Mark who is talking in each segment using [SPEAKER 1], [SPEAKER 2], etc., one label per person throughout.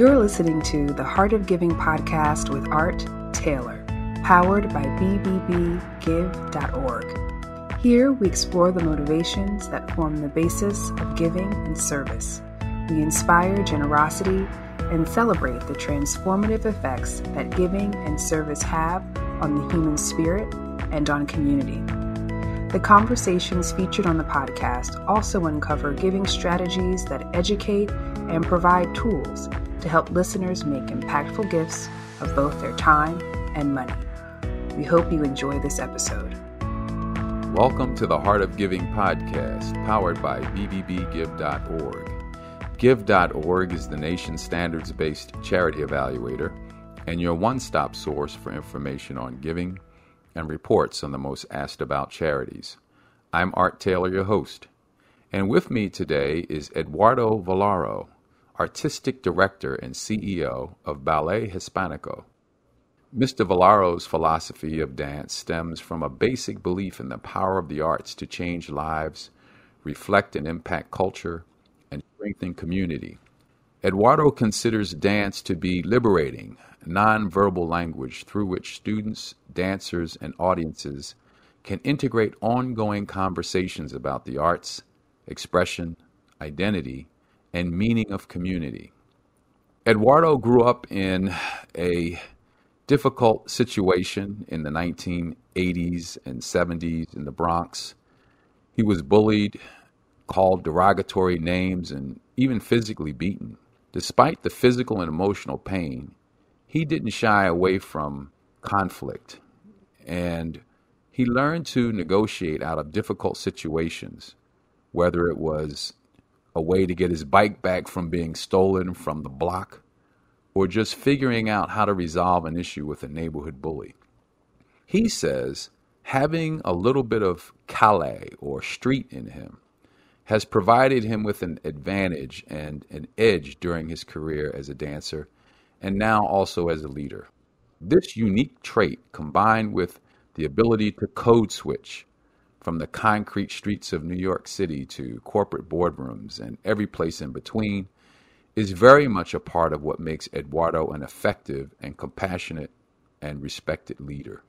[SPEAKER 1] You're listening to the Heart of Giving podcast with Art Taylor, powered by bbbgive.org. Here we explore the motivations that form the basis of giving and service. We inspire generosity and celebrate the transformative effects that giving and service have on the human spirit and on community. The conversations featured on the podcast also uncover giving strategies that educate and provide tools to help listeners make impactful gifts of both their time and money. We hope you enjoy this episode.
[SPEAKER 2] Welcome to the Heart of Giving podcast, powered by BBBGive.org. Give.org is the nation's standards based charity evaluator and your one stop source for information on giving, and reports on the most asked about charities. I'm Art Taylor, your host, and with me today is Eduardo Valaro, Artistic Director and CEO of Ballet Hispanico. Mr. Valaro's philosophy of dance stems from a basic belief in the power of the arts to change lives, reflect and impact culture, and strengthen community. Eduardo considers dance to be liberating, nonverbal language through which students, dancers, and audiences can integrate ongoing conversations about the arts, expression, identity, and meaning of community. Eduardo grew up in a difficult situation in the 1980s and 70s in the Bronx. He was bullied, called derogatory names, and even physically beaten. Despite the physical and emotional pain, he didn't shy away from conflict and he learned to negotiate out of difficult situations, whether it was a way to get his bike back from being stolen from the block or just figuring out how to resolve an issue with a neighborhood bully. He says having a little bit of Calais or street in him has provided him with an advantage and an edge during his career as a dancer and now also as a leader. This unique trait, combined with the ability to code switch from the concrete streets of New York City to corporate boardrooms and every place in between, is very much a part of what makes Eduardo an effective and compassionate and respected leader.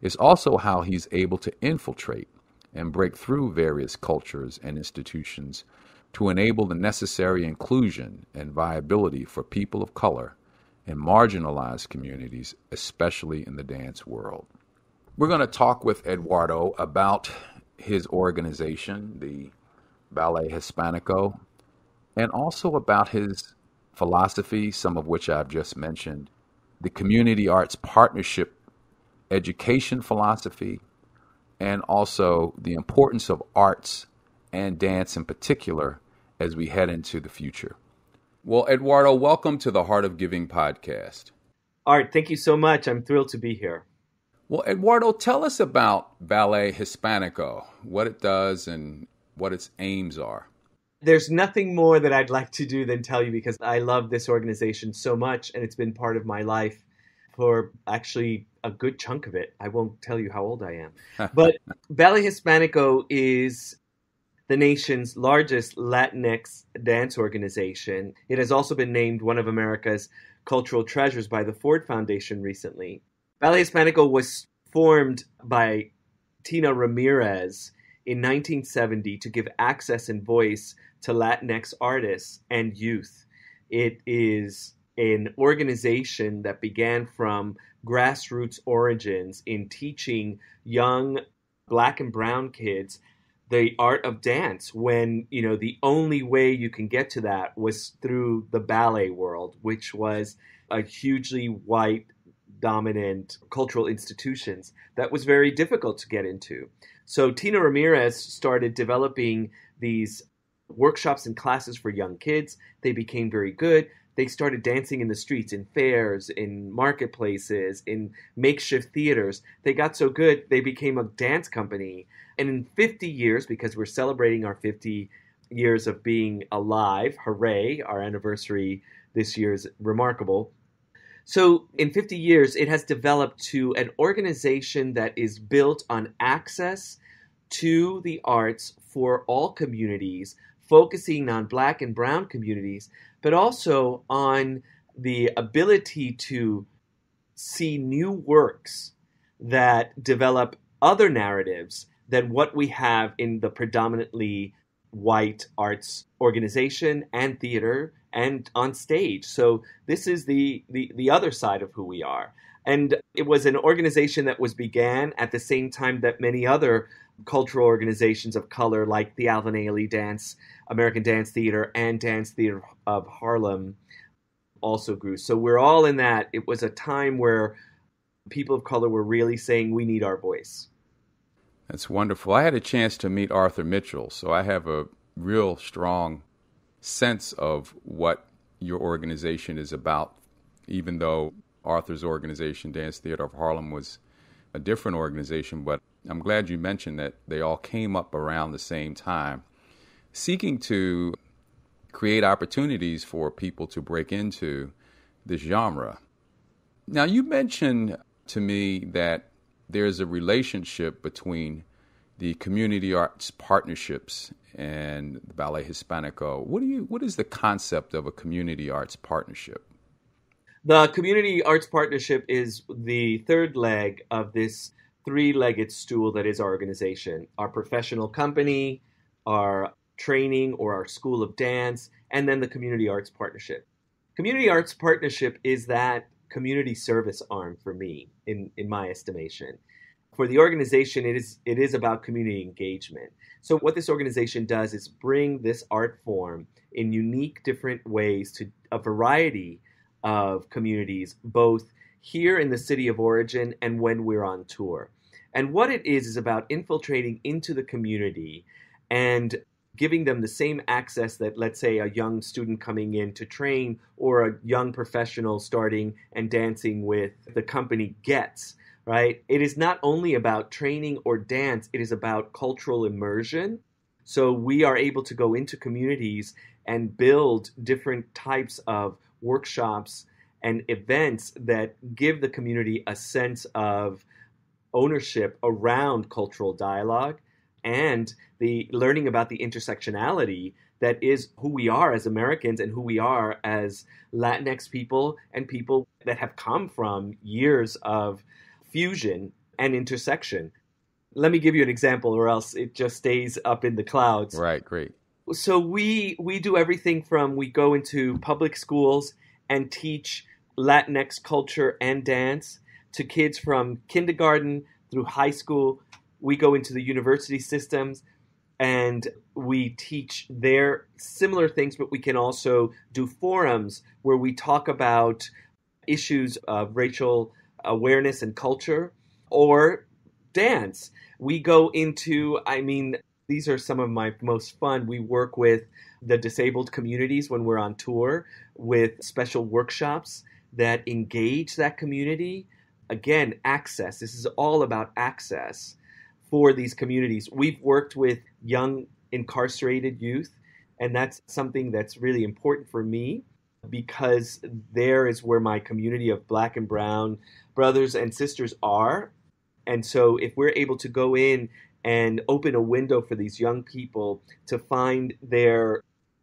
[SPEAKER 2] It's also how he's able to infiltrate and break through various cultures and institutions to enable the necessary inclusion and viability for people of color in marginalized communities, especially in the dance world. We're going to talk with Eduardo about his organization, the Ballet Hispanico, and also about his philosophy, some of which I've just mentioned, the Community Arts Partnership education philosophy, and also the importance of arts and dance in particular as we head into the future. Well, Eduardo, welcome to the Heart of Giving podcast. Art, thank you so much. I'm thrilled to be here. Well, Eduardo, tell us about Ballet Hispanico, what it does and what its aims are.
[SPEAKER 3] There's nothing more that I'd like to do than tell you because I love this organization so much and it's been part of my life for actually a good chunk of it. I won't tell you how old I am. But Ballet Hispanico is the nation's largest Latinx dance organization. It has also been named one of America's cultural treasures by the Ford Foundation recently. Ballet Hispanico was formed by Tina Ramirez in 1970 to give access and voice to Latinx artists and youth. It is an organization that began from grassroots origins in teaching young black and brown kids the art of dance when you know the only way you can get to that was through the ballet world which was a hugely white dominant cultural institutions that was very difficult to get into so tina ramirez started developing these workshops and classes for young kids they became very good they started dancing in the streets, in fairs, in marketplaces, in makeshift theaters. They got so good, they became a dance company. And in 50 years, because we're celebrating our 50 years of being alive, hooray, our anniversary this year is remarkable. So, in 50 years, it has developed to an organization that is built on access to the arts for all communities, focusing on black and brown communities, but also on the ability to see new works that develop other narratives than what we have in the predominantly white arts organization and theater and on stage. So this is the, the, the other side of who we are. And it was an organization that was began at the same time that many other cultural organizations of color like the Alvin Ailey Dance, American Dance Theater, and Dance Theater of Harlem also grew. So we're all in that. It was a time where people of color were really saying, we need our voice. That's wonderful.
[SPEAKER 2] I had a chance to meet Arthur Mitchell, so I have a real strong sense of what your organization is about, even though Arthur's organization, Dance Theater of Harlem, was a different organization, but I'm glad you mentioned that they all came up around the same time, seeking to create opportunities for people to break into this genre. Now, you mentioned to me that there's a relationship between the community arts partnerships and the Ballet Hispanico. What do you what is the concept of a community arts partnership?
[SPEAKER 3] The community arts partnership is the third leg of this three legged stool that is our organization our professional company, our training or our school of dance, and then the community arts partnership. Community arts partnership is that community service arm for me, in, in my estimation. For the organization, it is it is about community engagement. So what this organization does is bring this art form in unique, different ways to a variety of communities, both here in the city of origin and when we're on tour. And what it is is about infiltrating into the community and giving them the same access that, let's say, a young student coming in to train or a young professional starting and dancing with the company gets, right? It is not only about training or dance, it is about cultural immersion. So we are able to go into communities and build different types of workshops and events that give the community a sense of ownership around cultural dialogue and the learning about the intersectionality that is who we are as Americans and who we are as Latinx people and people that have come from years of fusion and intersection. Let me give you an example or else it just stays up in the clouds. Right, great. So we we do everything from we go into public schools and teach Latinx culture and dance to kids from kindergarten through high school. We go into the university systems and we teach their similar things, but we can also do forums where we talk about issues of racial awareness and culture or dance. We go into, I mean, these are some of my most fun. We work with the disabled communities when we're on tour with special workshops that engage that community again, access. This is all about access for these communities. We've worked with young incarcerated youth, and that's something that's really important for me because there is where my community of black and brown brothers and sisters are. And so, if we're able to go in and open a window for these young people to find their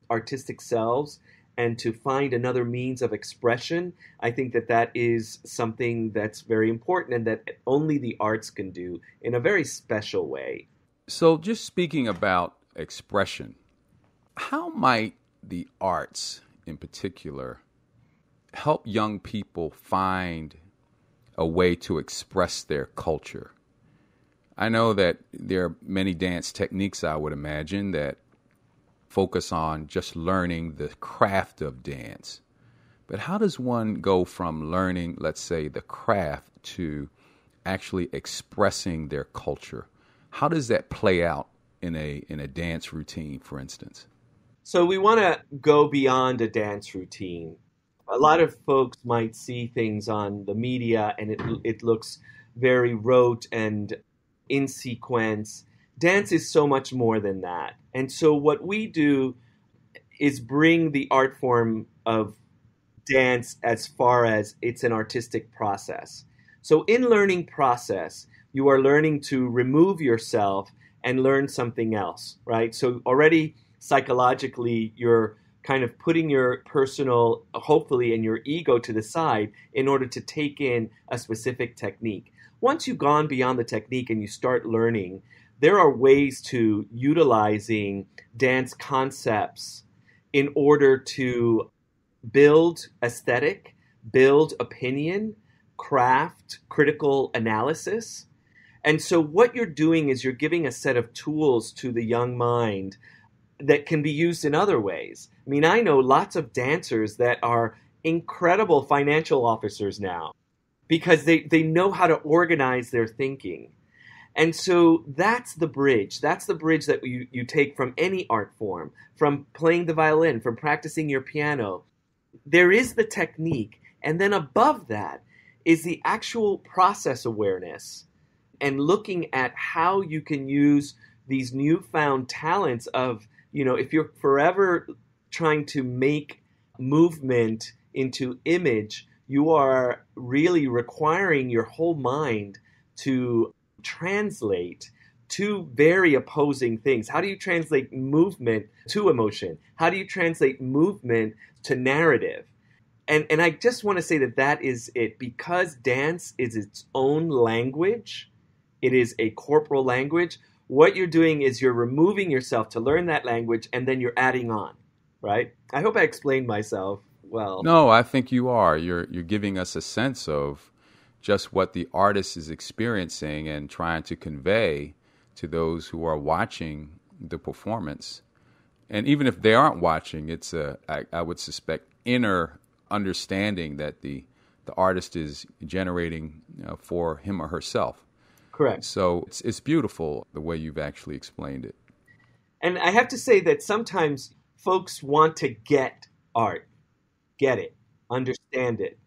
[SPEAKER 3] artistic selves and to find another means of expression, I think that that is something that's very important and that only the arts can do in a very special way.
[SPEAKER 2] So, just speaking about expression, how might the arts in particular help young people find a way to express their culture? I know that there are many dance techniques, I would imagine, that focus on just learning the craft of dance. But how does one go from learning, let's say, the craft to actually expressing their culture? How does that play out in a in a dance routine, for instance?
[SPEAKER 3] So we want to go beyond a dance routine. A lot of folks might see things on the media and it it looks very rote and in sequence dance is so much more than that. And so what we do is bring the art form of dance as far as it's an artistic process. So in learning process, you are learning to remove yourself and learn something else, right? So already psychologically you're kind of putting your personal hopefully and your ego to the side in order to take in a specific technique. Once you've gone beyond the technique and you start learning, there are ways to utilizing dance concepts in order to build aesthetic, build opinion, craft critical analysis. And so, what you're doing is you're giving a set of tools to the young mind that can be used in other ways. I mean, I know lots of dancers that are incredible financial officers now because they, they know how to organize their thinking and so that's the bridge. That's the bridge that you, you take from any art form, from playing the violin, from practicing your piano. There is the technique. And then above that is the actual process awareness and looking at how you can use these newfound talents of, you know, if you're forever trying to make movement into image, you are really requiring your whole mind to translate two very opposing things. How do you translate movement to emotion? How do you translate movement to narrative? And, and I just want to say that that is it because dance is its own language, it is a corporal language. What you're doing is you're removing yourself to learn that language and then you're adding on, right? I hope I explained myself well. No,
[SPEAKER 2] I think you are. You're you're giving us a sense of just what the artist is experiencing and trying to convey to those who are watching the performance. And even if they aren't watching, it's a I, I would suspect inner understanding that the the artist is generating you know, for him or herself. Correct. So it's it's beautiful the way you've
[SPEAKER 3] actually explained it. And I have to say that sometimes folks want to get art, get it, understand it.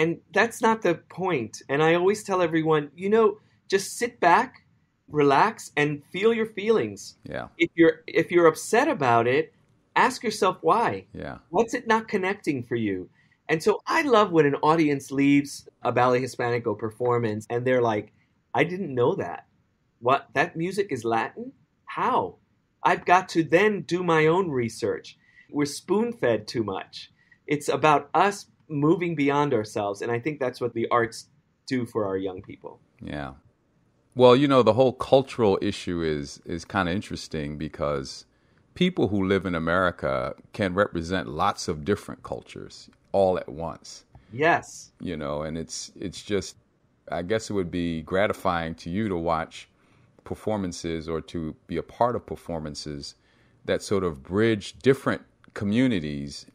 [SPEAKER 3] And that's not the point. And I always tell everyone, you know, just sit back, relax and feel your feelings. Yeah. If you're if you're upset about it, ask yourself why. Yeah. What's it not connecting for you? And so I love when an audience leaves a Ballet Hispanico performance and they're like, I didn't know that. What that music is Latin? How? I've got to then do my own research. We're spoon fed too much. It's about us moving beyond ourselves. And I think that's what the arts do for our young people.
[SPEAKER 2] Yeah. Well, you know, the whole cultural issue is is kind of interesting because people who live in America can represent lots of different cultures all at once.
[SPEAKER 3] Yes.
[SPEAKER 2] You know, and it's it's just I guess it would be gratifying to you to watch performances or to be a part of performances that sort of bridge different communities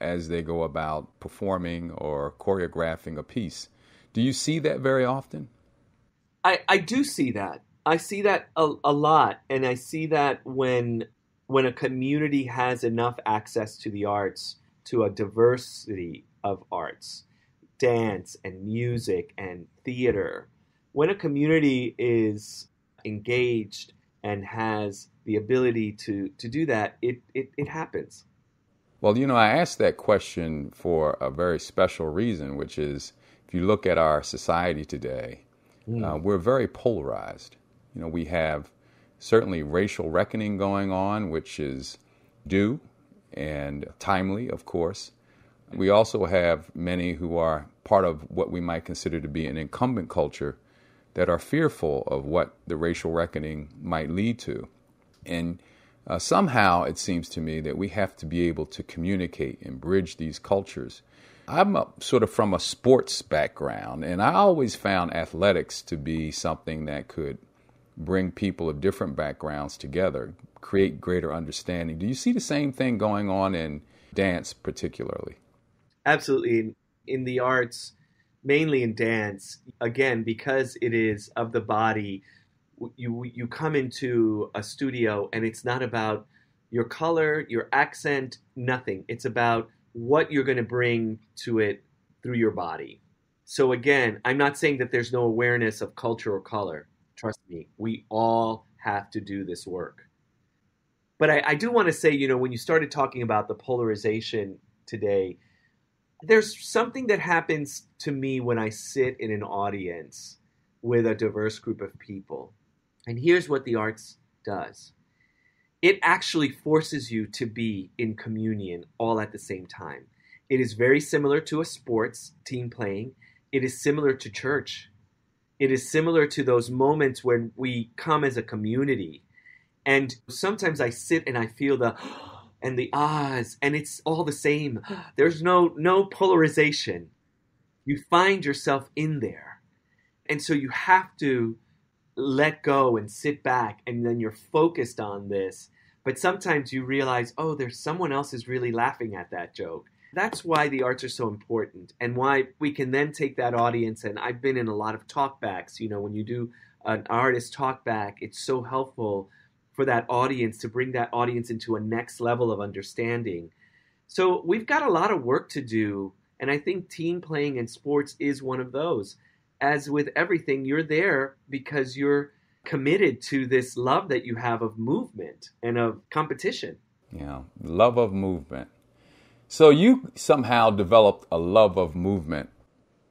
[SPEAKER 2] as they go about performing or choreographing a piece. Do you see that very often?
[SPEAKER 3] I, I do see that. I see that a, a lot, and I see that when when a community has enough access to the arts, to a diversity of arts, dance and music and theater. When a community is engaged and has the ability to, to do that, it, it, it happens.
[SPEAKER 2] Well, you know, I asked that question for a very special reason, which is if you look at our society today, mm. uh, we're very polarized. You know, we have certainly racial reckoning going on, which is due and timely, of course. We also have many who are part of what we might consider to be an incumbent culture that are fearful of what the racial reckoning might lead to. And uh, somehow, it seems to me that we have to be able to communicate and bridge these cultures. I'm a, sort of from a sports background, and I always found athletics to be something that could bring people of different backgrounds together, create greater understanding. Do you see the same thing going on in dance, particularly?
[SPEAKER 3] Absolutely. In the arts, mainly in dance, again, because it is of the body, you you come into a studio and it's not about your color, your accent, nothing. It's about what you're going to bring to it through your body. So again, I'm not saying that there's no awareness of culture or color. Trust me, we all have to do this work. But I, I do want to say, you know, when you started talking about the polarization today, there's something that happens to me when I sit in an audience with a diverse group of people and here's what the arts does it actually forces you to be in communion all at the same time. It is very similar to a sports team playing, it is similar to church. It is similar to those moments when we come as a community. And sometimes I sit and I feel the and the ahs, and it's all the same. There's no no polarization. You find yourself in there. And so you have to let go and sit back and then you're focused on this but sometimes you realize oh there's someone else is really laughing at that joke that's why the arts are so important and why we can then take that audience and i've been in a lot of talkbacks you know when you do an artist talkback it's so helpful for that audience to bring that audience into a next level of understanding so we've got a lot of work to do and i think team playing and sports is one of those as with everything, you're there because you're committed to this love that you have of movement and of competition.
[SPEAKER 2] Yeah, love of movement. So you somehow developed a love of movement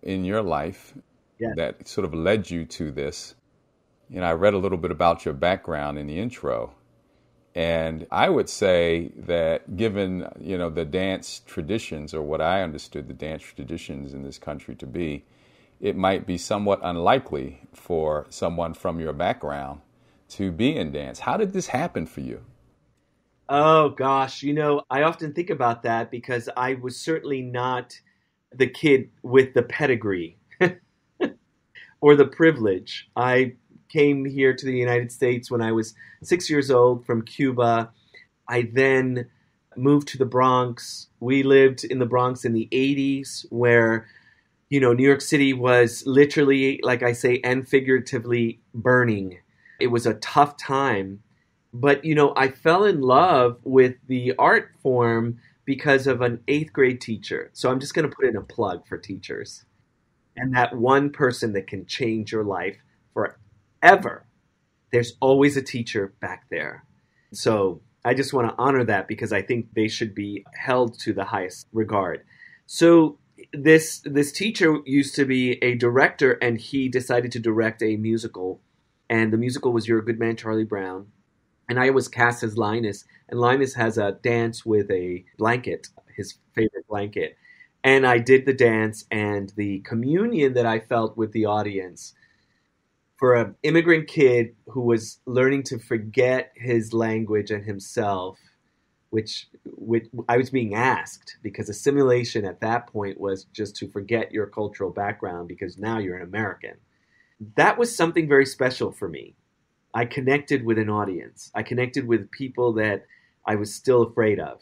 [SPEAKER 2] in your life yes. that sort of led you to this. And I read a little bit about your background in the intro. And I would say that given, you know, the dance traditions or what I understood the dance traditions in this country to be, it might be somewhat unlikely for someone from your background to be in
[SPEAKER 3] dance. How did this happen for you? Oh, gosh. You know, I often think about that because I was certainly not the kid with the pedigree or the privilege. I came here to the United States when I was six years old from Cuba. I then moved to the Bronx. We lived in the Bronx in the 80s, where you know, New York City was literally, like I say, and figuratively burning. It was a tough time. But, you know, I fell in love with the art form because of an eighth grade teacher. So I'm just going to put in a plug for teachers and that one person that can change your life forever. There's always a teacher back there. So I just want to honor that because I think they should be held to the highest regard. So this this teacher used to be a director, and he decided to direct a musical, and the musical was "You're a Good Man, Charlie Brown," and I was cast as Linus, and Linus has a dance with a blanket, his favorite blanket, and I did the dance, and the communion that I felt with the audience for an immigrant kid who was learning to forget his language and himself which, which I was being asked because assimilation at that point was just to forget your cultural background because now you're an American. That was something very special for me. I connected with an audience. I connected with people that I was still afraid of.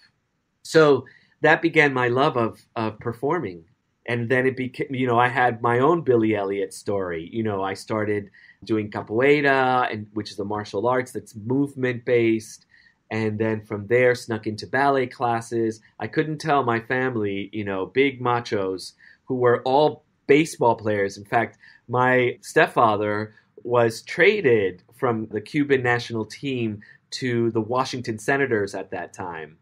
[SPEAKER 3] So that began my love of of performing. And then it became, you know, I had my own Billy Elliot story. You know, I started doing capoeira, and which is a martial arts that's movement based and then from there snuck into ballet classes. I couldn't tell my family, you know, big machos who were all baseball players. In fact, my stepfather was traded from the Cuban national team to the Washington Senators at that time,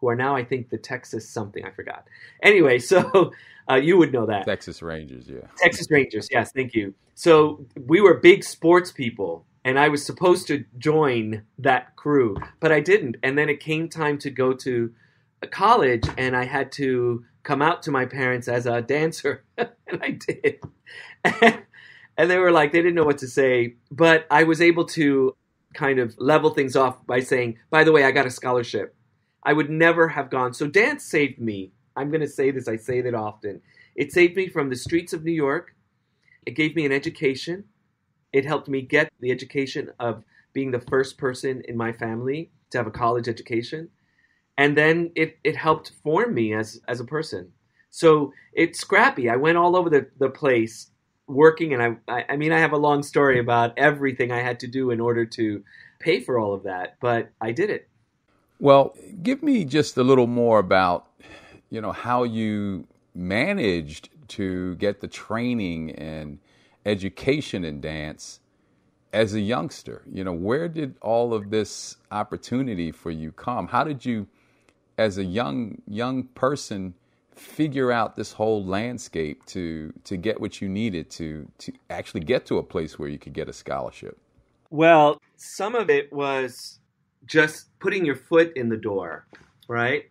[SPEAKER 3] who are now, I think, the Texas something. I forgot. Anyway, so uh, you would know that. Texas Rangers, yeah. Texas Rangers, yes, thank you. So we were big sports people and I was supposed to join that crew, but I didn't. And then it came time to go to uh, college, and I had to come out to my parents as a dancer, and I did. and they were like, they didn't know what to say, but I was able to kind of level things off by saying, by the way, I got a scholarship. I would never have gone. So dance saved me. I'm going to say this, I say that often. It saved me from the streets of New York. It gave me an education it helped me get the education of being the first person in my family to have a college education. And then it, it helped form me as, as a person. So it's scrappy. I went all over the, the place working and I, I mean i have a long story about everything i had to do in order to pay for all of that but i did it
[SPEAKER 2] well give me just a little more about you know how you managed to get the training and education in dance as a youngster? You know, where did all of this opportunity for you come? How did you, as a young young person, figure out this whole landscape to to get what you needed to to actually get to a place where you could get a scholarship?
[SPEAKER 3] Well, some of it was just putting your foot in the door, right?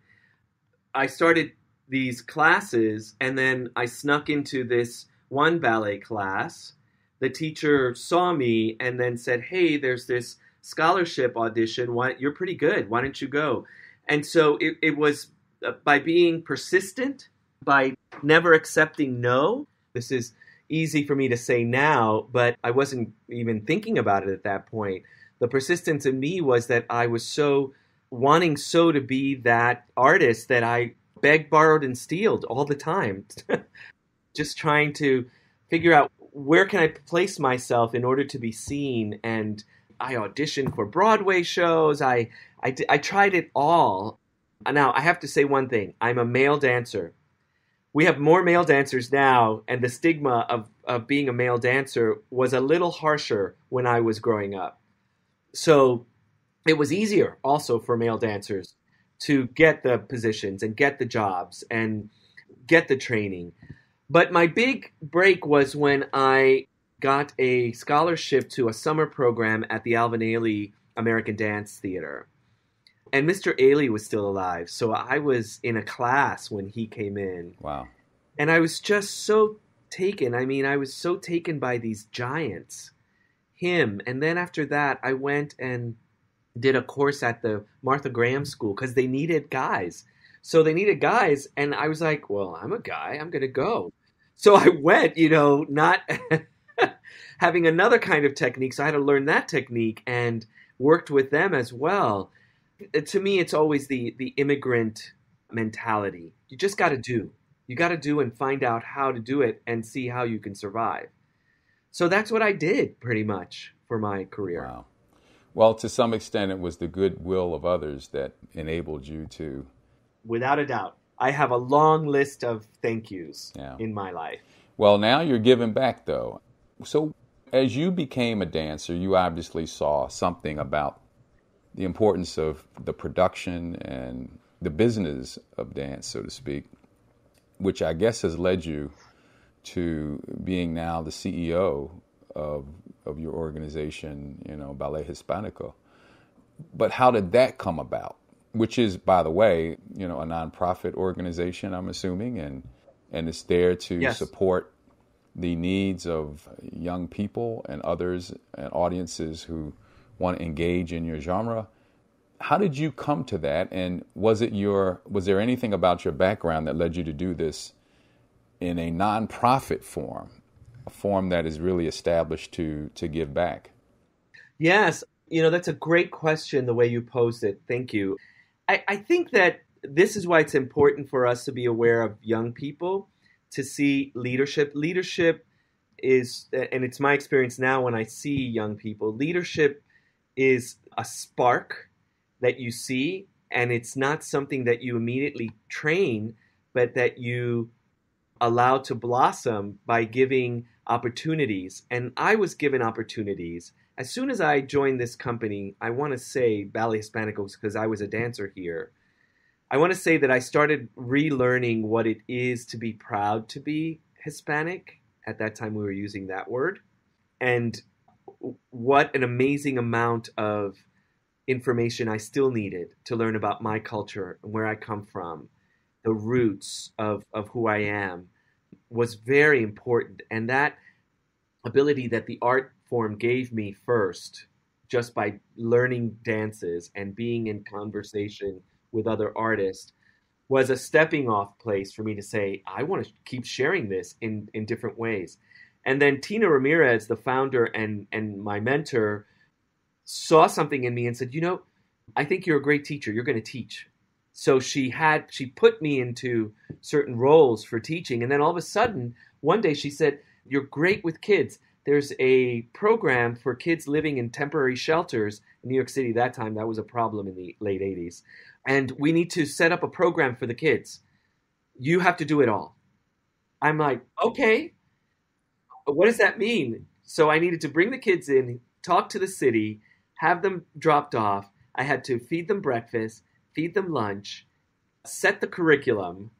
[SPEAKER 3] I started these classes and then I snuck into this one ballet class, the teacher saw me and then said, Hey, there's this scholarship audition. Why, you're pretty good. Why don't you go? And so it, it was uh, by being persistent, by never accepting no. This is easy for me to say now, but I wasn't even thinking about it at that point. The persistence in me was that I was so wanting so to be that artist that I begged, borrowed, and stealed all the time just trying to figure out where can I place myself in order to be seen. And I auditioned for Broadway shows. I, I, I tried it all. Now, I have to say one thing I'm a male dancer. We have more male dancers now, and the stigma of, of being a male dancer was a little harsher when I was growing up. So it was easier also for male dancers to get the positions and get the jobs and get the training. But my big break was when I got a scholarship to a summer program at the Alvin Ailey American Dance Theater. And Mr. Ailey was still alive, so I was in a class when he came in. Wow. And I was just so taken. I mean, I was so taken by these giants, him. And then after that, I went and did a course at the Martha Graham School because they needed guys. So they needed guys, and I was like, well, I'm a guy, I'm gonna go. So I went, you know, not having another kind of technique. So I had to learn that technique and worked with them as well. Uh, to me, it's always the the immigrant mentality. You just got to do. You got to do and find out how to do it and see how you can survive. So that's what I did pretty much for my career. Wow. Well, to some
[SPEAKER 2] extent, it was the goodwill of others that enabled you to
[SPEAKER 3] without a doubt. I have a long list of thank yous yeah. in my life.
[SPEAKER 2] Well, now you're giving back though. So, as you became a dancer, you obviously saw something about the importance of the production and the business of dance, so to speak, which I guess has led you to being now the CEO of of your organization, you know, Ballet Hispanico. But how did that come about? which is, by the way, you know, a nonprofit organization, I'm assuming, and and it's there to yes. support the needs of young people and others and audiences who want to engage in your genre. How did you come to that? And was it your was there anything about your background that led you to do this in a nonprofit form, a form that is really established to to give back?
[SPEAKER 3] Yes, you know that's a great question the way you posed it. Thank you. I, I think that this is why it's important for us to be aware of young people to see leadership. Leadership is, and it's my experience now when I see young people, leadership is a spark that you see, and it's not something that you immediately train, but that you allowed to blossom by giving opportunities. And I was given opportunities. As soon as I joined this company, I want to say Ballet Hispanicos because I was a dancer here. I want to say that I started relearning what it is to be proud to be Hispanic. At that time, we were using that word. And what an amazing amount of information I still needed to learn about my culture and where I come from the roots of, of who I am was very important. And that ability that the art form gave me first, just by learning dances and being in conversation with other artists, was a stepping off place for me to say, I want to keep sharing this in, in different ways. And then Tina Ramirez, the founder and, and my mentor, saw something in me and said, You know, I think you're a great teacher. You're going to teach so she had she put me into certain roles for teaching and then all of a sudden one day she said you're great with kids there's a program for kids living in temporary shelters in new york city that time that was a problem in the late 80s and we need to set up a program for the kids you have to do it all i'm like okay what does that mean so i needed to bring the kids in talk to the city have them dropped off i had to feed them breakfast feed them lunch, set the curriculum.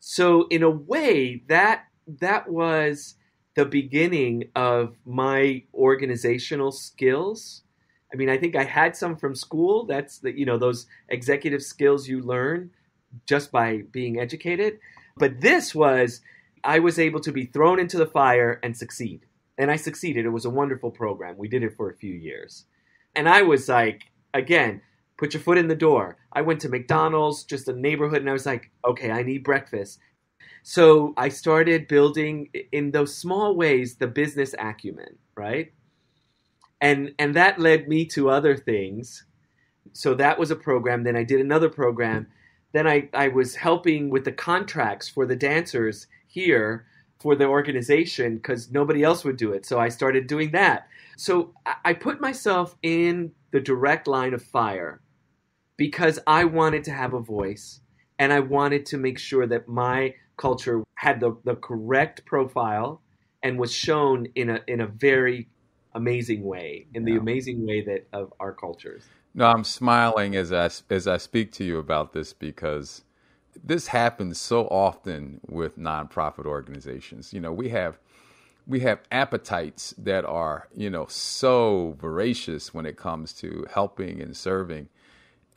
[SPEAKER 3] So in a way, that that was the beginning of my organizational skills. I mean, I think I had some from school. That's the you know those executive skills you learn just by being educated. But this was I was able to be thrown into the fire and succeed. And I succeeded. It was a wonderful program. We did it for a few years. And I was like, again, Put your foot in the door. I went to McDonald's, just a neighborhood, and I was like, okay, I need breakfast. So I started building in those small ways the business acumen, right? And and that led me to other things. So that was a program. Then I did another program. Then I, I was helping with the contracts for the dancers here for the organization because nobody else would do it. So I started doing that. So I put myself in the direct line of fire because I wanted to have a voice and I wanted to make sure that my culture had the, the correct profile and was shown in a in a very amazing way, in yeah. the amazing way that of our cultures.
[SPEAKER 2] No, I'm smiling as I as I speak to you about this because this happens so often with nonprofit organizations. You know, we have we have appetites that are, you know, so voracious when it comes to helping and serving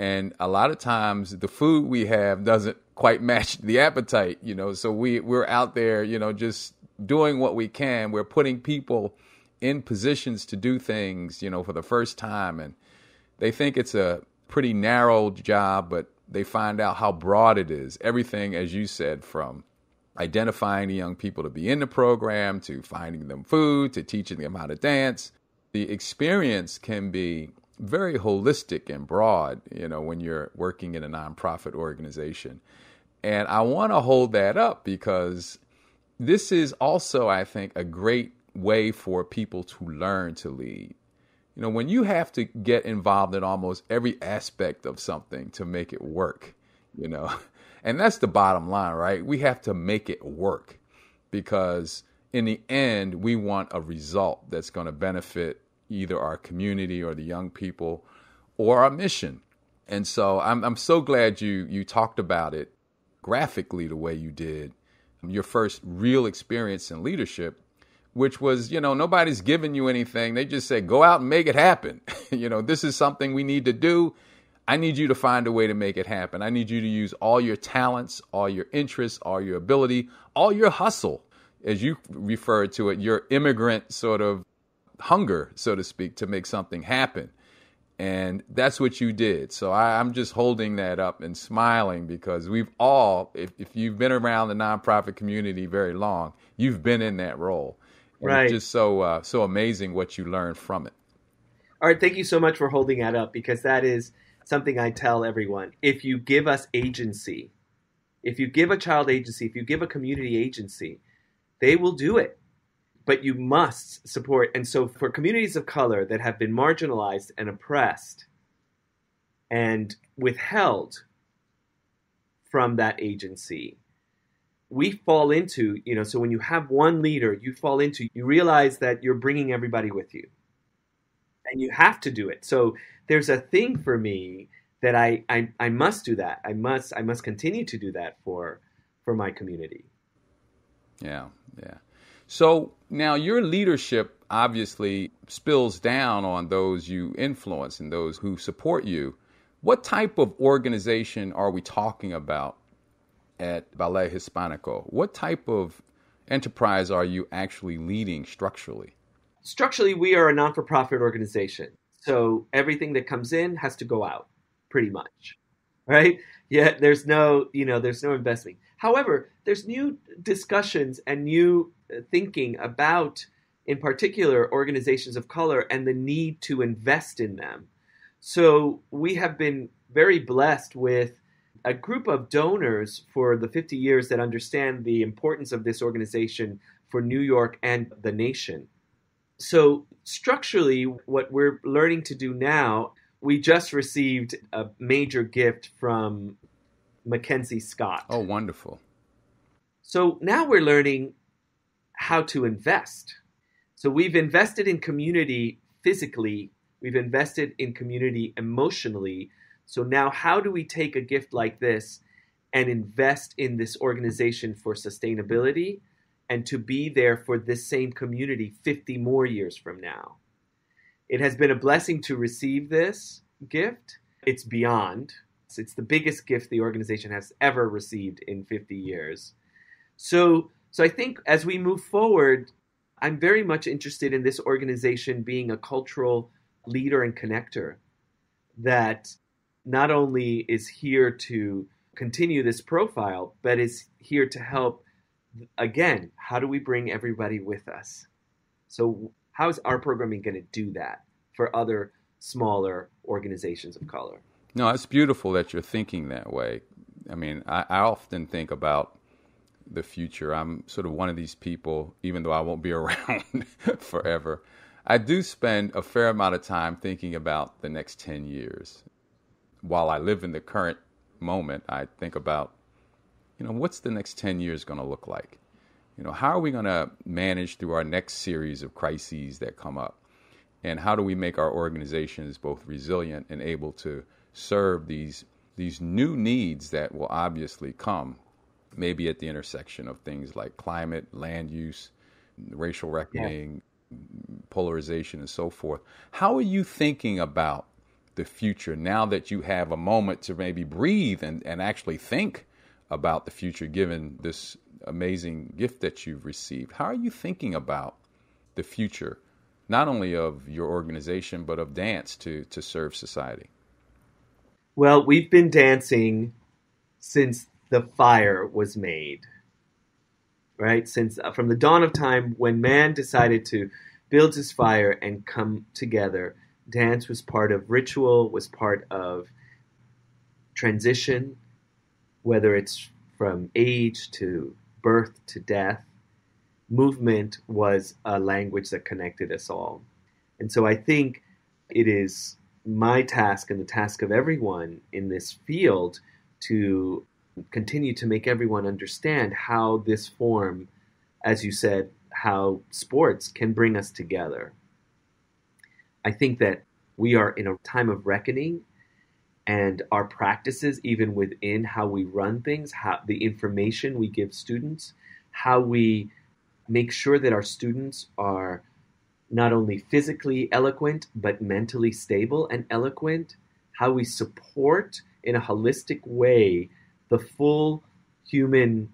[SPEAKER 2] and a lot of times the food we have doesn't quite match the appetite you know so we we're out there you know just doing what we can we're putting people in positions to do things you know for the first time and they think it's a pretty narrow job but they find out how broad it is everything as you said from identifying the young people to be in the program to finding them food to teaching them how to dance the experience can be very holistic and broad, you know, when you're working in a nonprofit organization. And I want to hold that up because this is also, I think, a great way for people to learn to lead. You know, when you have to get involved in almost every aspect of something to make it work, you know, and that's the bottom line, right? We have to make it work because in the end, we want a result that's going to benefit either our community or the young people or our mission. And so I'm, I'm so glad you, you talked about it graphically the way you did your first real experience in leadership, which was, you know, nobody's giving you anything. They just say, go out and make it happen. you know, this is something we need to do. I need you to find a way to make it happen. I need you to use all your talents, all your interests, all your ability, all your hustle, as you referred to it, your immigrant sort of hunger, so to speak, to make something happen. And that's what you did. So I, am just holding that up and smiling because we've all, if, if you've been around the nonprofit community very long, you've been in that role. And right. It's just so uh, so amazing what you learn from it.
[SPEAKER 3] All right, thank you so much for holding that up because that is something I tell everyone. If you give us agency, if you give a child agency, if you give a community agency, they will do it but you must support. And so, for communities of color that have been marginalized and oppressed and withheld from that agency, we fall into, you know, so when you have one leader, you fall into, you realize that you're bringing everybody with you. And you have to do it. So, there's a thing for me that I, I, I must do that. I must I must continue to do that for for my community. Yeah, yeah. So now your
[SPEAKER 2] leadership obviously spills down on those you influence and those who support you. What type of organization are we talking about at Ballet Hispanico? What type of enterprise are you actually leading
[SPEAKER 3] structurally? Structurally, we are a non for profit organization. So everything that comes in has to go out, pretty much. Right? Yeah, there's no, you know, there's no investment. However, there's new discussions and new thinking about, in particular, organizations of color and the need to invest in them. So we have been very blessed with a group of donors for the 50 years that understand the importance of this organization for New York and the nation. So, structurally, what we're learning to do now, we just received a major gift from Mackenzie Scott. Oh, wonderful. So now we're learning how to invest. So we've invested in community physically, we've invested in community emotionally. So now, how do we take a gift like this and invest in this organization for sustainability and to be there for this same community 50 more years from now? It has been a blessing to receive this gift. It's beyond. It's the biggest gift the organization has ever received in 50 years. So, so I think as we move forward, I'm very much interested in this organization being a cultural leader and connector that not only is here to continue this profile, but is here to help. Again, how do we bring everybody with us? So, how is our programming going to do that for other smaller organizations of color?
[SPEAKER 2] No, it's beautiful that you're thinking that way. I mean, I, I often think about the future. I'm sort of one of these people, even though I won't be around forever. I do spend a fair amount of time thinking about the next 10 years. While I live in the current moment, I think about, you know, what's the next 10 years going to look like? You know, how are we going to manage through our next series of crises that come up? And how do we make our organizations both resilient and able to serve these these new needs that will obviously come maybe at the intersection of things like climate, land use, racial reckoning, yeah. polarization, and so forth. How are you thinking about the future now that you have a moment to maybe breathe and, and actually think about the future given this amazing gift that you've received? How are you thinking about the future, not only of your organization, but of dance to, to serve society?
[SPEAKER 3] Well, we've been dancing since the fire was made. Right? Since uh, from the dawn of time, when man decided to build his fire and come together, dance was part of ritual, was part of transition, whether it's from age to birth to death. Movement was a language that connected us all. And so I think it is my task and the task of everyone in this field to continue to make everyone understand how this form, as you said, how sports can bring us together. I think that we are in a time of reckoning and our practices, even within how we run things, how the information we give students, how we make sure that our students are not only physically eloquent but mentally stable and eloquent, how we support in a holistic way the full human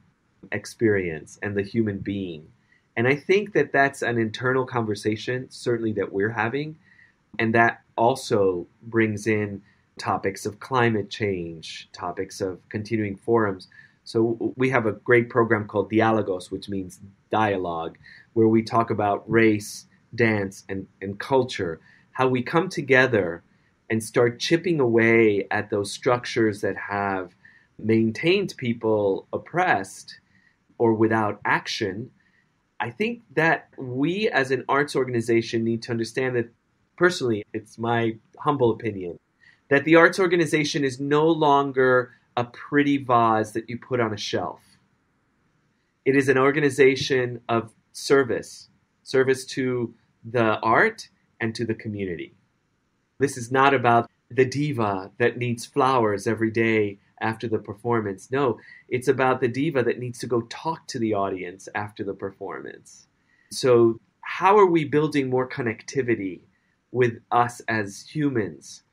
[SPEAKER 3] experience and the human being. And I think that that's an internal conversation, certainly, that we're having. And that also brings in topics of climate change, topics of continuing forums. So we have a great program called Dialogos, which means dialogue, where we talk about race, dance, and, and culture, how we come together and start chipping away at those structures that have maintained people oppressed or without action, I think that we as an arts organization need to understand that, personally, it's my humble opinion, that the arts organization is no longer a pretty vase that you put on a shelf. It is an organization of service, service to the art and to the community. This is not about the diva that needs flowers every day after the performance. No, it's about the diva that needs to go talk to the audience after the performance. So, how are we building more connectivity with us as humans?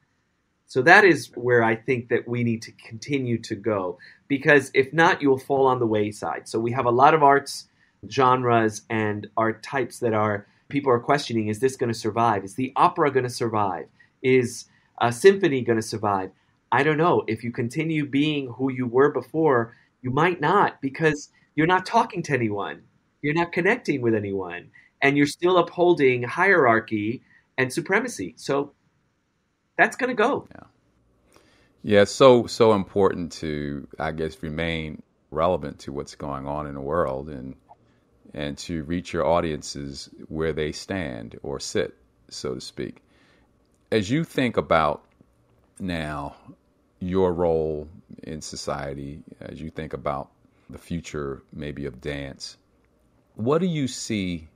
[SPEAKER 3] So, that is where I think that we need to continue to go because if not, you'll fall on the wayside. So, we have a lot of arts genres and art types that are people are questioning is this going to survive? Is the opera going to survive? Is a symphony going to survive? I don't know, if you continue being who you were before, you might not because you're not talking to anyone, you're not connecting with anyone, and you're still upholding hierarchy and supremacy. So that's going to go. Yeah.
[SPEAKER 2] Yeah, so so important to I guess remain relevant to what's going on in the world and and to reach your audiences where they stand or sit, so to speak. As you think about now your role in society as you think about the future maybe of dance. What do you see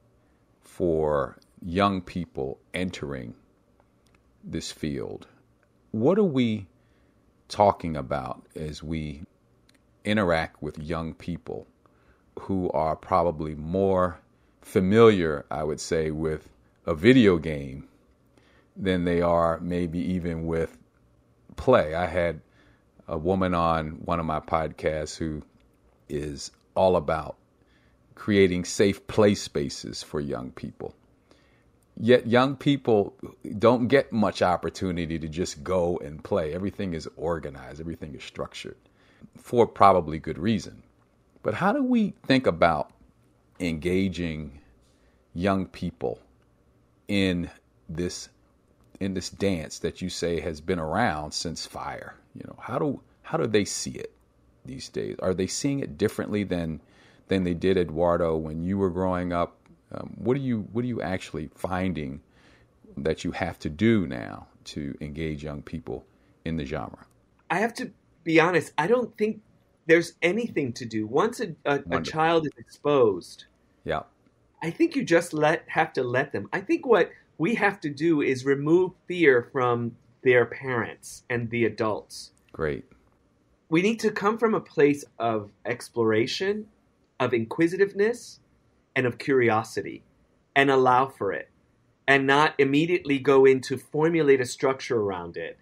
[SPEAKER 2] for young people entering this field? What are we talking about as we interact with young people who are probably more familiar, I would say, with a video game than they are maybe even with play. I had a woman on one of my podcasts who is all about creating safe play spaces for young people. Yet young people don't get much opportunity to just go and play. Everything is organized, everything is structured for probably good reason. But how do we think about engaging young people in this in this dance that you say has been around since fire you know how do how do they see it these days are they seeing it differently than than they did eduardo when you were growing up um, what are you what are you actually finding that you have to do now to engage young people in the genre
[SPEAKER 3] i have to be honest i don't think there's anything to do once a, a, a child is exposed yeah i think you just let have to let them i think what we have to do is remove fear from their parents and the adults. Great. We need to come from a place of exploration, of inquisitiveness, and of curiosity, and allow for it, and not immediately go in to formulate a structure around it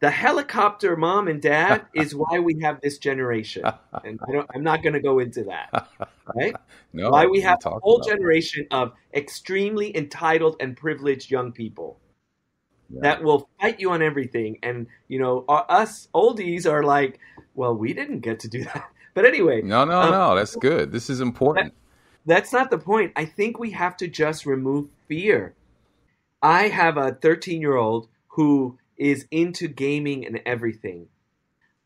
[SPEAKER 3] the helicopter mom and dad is why we have this generation. And I am not going to go into that. Right? no, why we have a whole generation that. of extremely entitled and privileged young people yeah. that will fight you on everything. And, you know, uh, us oldies are like, well, we didn't get to do that. But anyway. No, no, um, no. That's good. This is important. That, that's not the point. I think we have to just remove fear. I have a 13 year old who is into gaming and everything.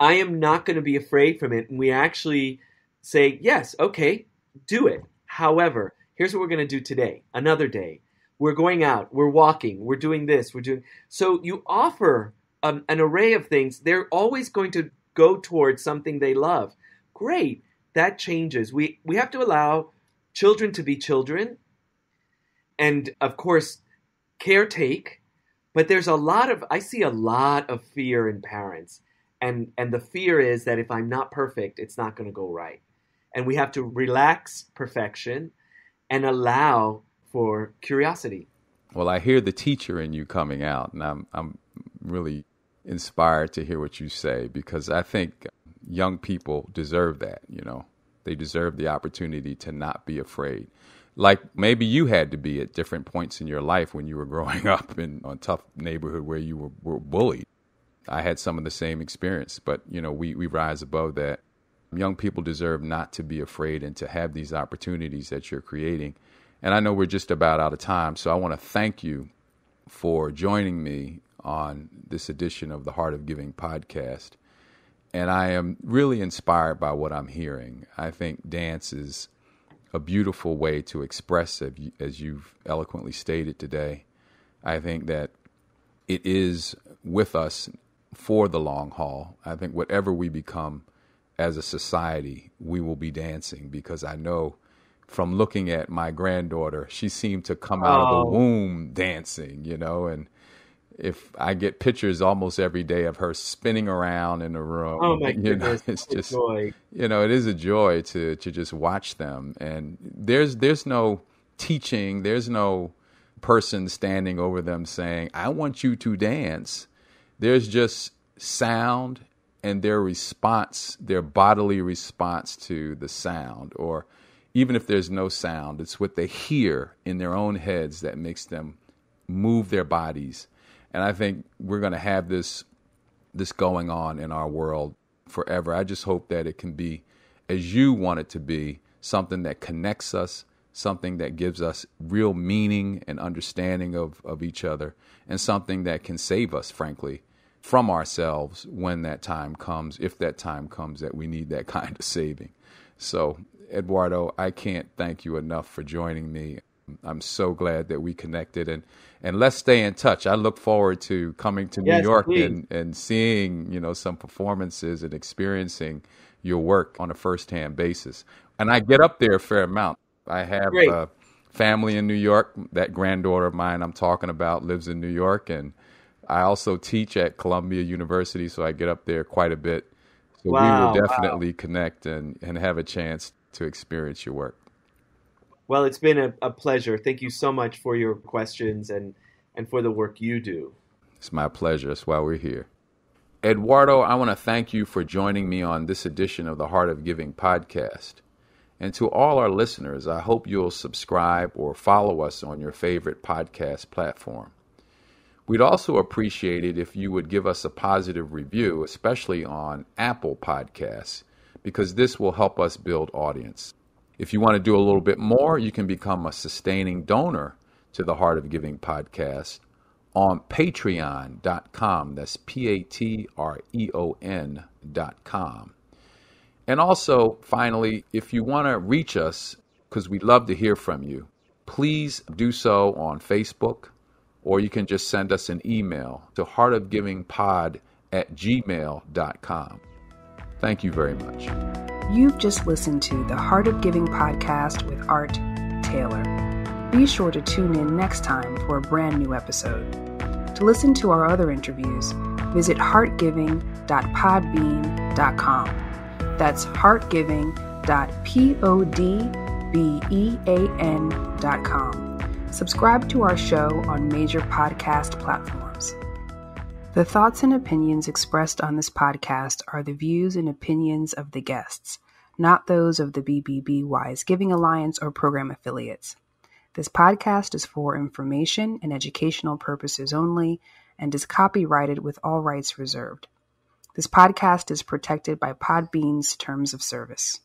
[SPEAKER 3] I am not going to be afraid from it. And we actually say, yes, okay, do it. However, here's what we're going to do today, another day. We're going out, we're walking, we're doing this, we're doing. So you offer um, an array of things. They're always going to go towards something they love. Great, that changes. We, we have to allow children to be children and, of course, caretake but there's a lot of I see a lot of fear in parents, and and the fear is that if I'm not perfect, it's not going to go right, and we have to relax perfection, and allow for curiosity.
[SPEAKER 2] Well, I hear the teacher in you coming out, and I'm I'm really inspired to hear what you say because I think young people deserve that. You know, they deserve the opportunity to not be afraid like maybe you had to be at different points in your life when you were growing up in a tough neighborhood where you were, were bullied. I had some of the same experience, but you know, we, we rise above that. Young people deserve not to be afraid and to have these opportunities that you're creating. And I know we're just about out of time, so I want to thank you for joining me on this edition of the Heart of Giving podcast. And I am really inspired by what I'm hearing. I think dance is a beautiful way to express, it, as you've eloquently stated today. I think that it is with us for the long haul. I think whatever we become as a society, we will be dancing because I know from looking at my granddaughter, she seemed to come oh. out of the oh. womb dancing, you know, and if I get pictures almost every day of her spinning around in the room. Oh my you goodness, know, it's just joy. you know it is a joy to to just watch them. And there's there's no teaching, there's no person standing over them saying, "I want you to dance." There's just sound and their response, their bodily response to the sound, or even if there's no sound, it's what they hear in their own heads that makes them move their bodies and I think we're going to have this this going on in our world forever. I just hope that it can be as you want it to be, something that connects us, something that gives us real meaning and understanding of, of each other, and something that can save us, frankly, from ourselves when that time comes, if that time comes that we need that kind of saving. So, Eduardo, I can't thank you enough for joining me. I'm so glad that we connected and and let's stay in touch. I look forward to coming to yes, New York please. and, and seeing, you know, some performances and experiencing your work on a first-hand basis. And I get up there a fair amount. I have a uh, family in New York. That granddaughter of mine I'm talking about lives in New York and I also teach at Columbia University, so I get up there quite a bit. So wow, we will definitely wow. connect and, and have a chance to experience your work.
[SPEAKER 3] Well, it's been a, a pleasure. Thank you so much for your questions and, and for the work you do.
[SPEAKER 2] It's my pleasure. That's why we're here. Eduardo, I want to thank you for joining me on this edition of the Heart of Giving podcast. And to all our listeners, I hope you'll subscribe or follow us on your favorite podcast platform. We'd also appreciate it if you would give us a positive review, especially on Apple Podcasts, because this will help us build audience. If you want to do a little bit more, you can become a sustaining donor to the Heart of Giving podcast on patreon.com. That's P A T R E O N.com. And also, finally, if you want to reach us, because we'd love to hear from you, please do so on Facebook, or you can just send us an email to heartofgivingpod at gmail.com. Thank you very much.
[SPEAKER 1] You've just listened to the Heart of Giving podcast with Art Taylor. Be sure to tune in next time for a brand new episode. To listen to our other interviews, visit heartgiving.podbean.com. That's heartgiving.podbean.com. Subscribe to our show on major podcast platforms. The thoughts and opinions expressed on this podcast are the views and opinions of the guests not those of the Wise Giving Alliance or program affiliates. This podcast is for information and educational purposes only and is copyrighted with all rights reserved. This podcast is protected by Podbean's terms of service.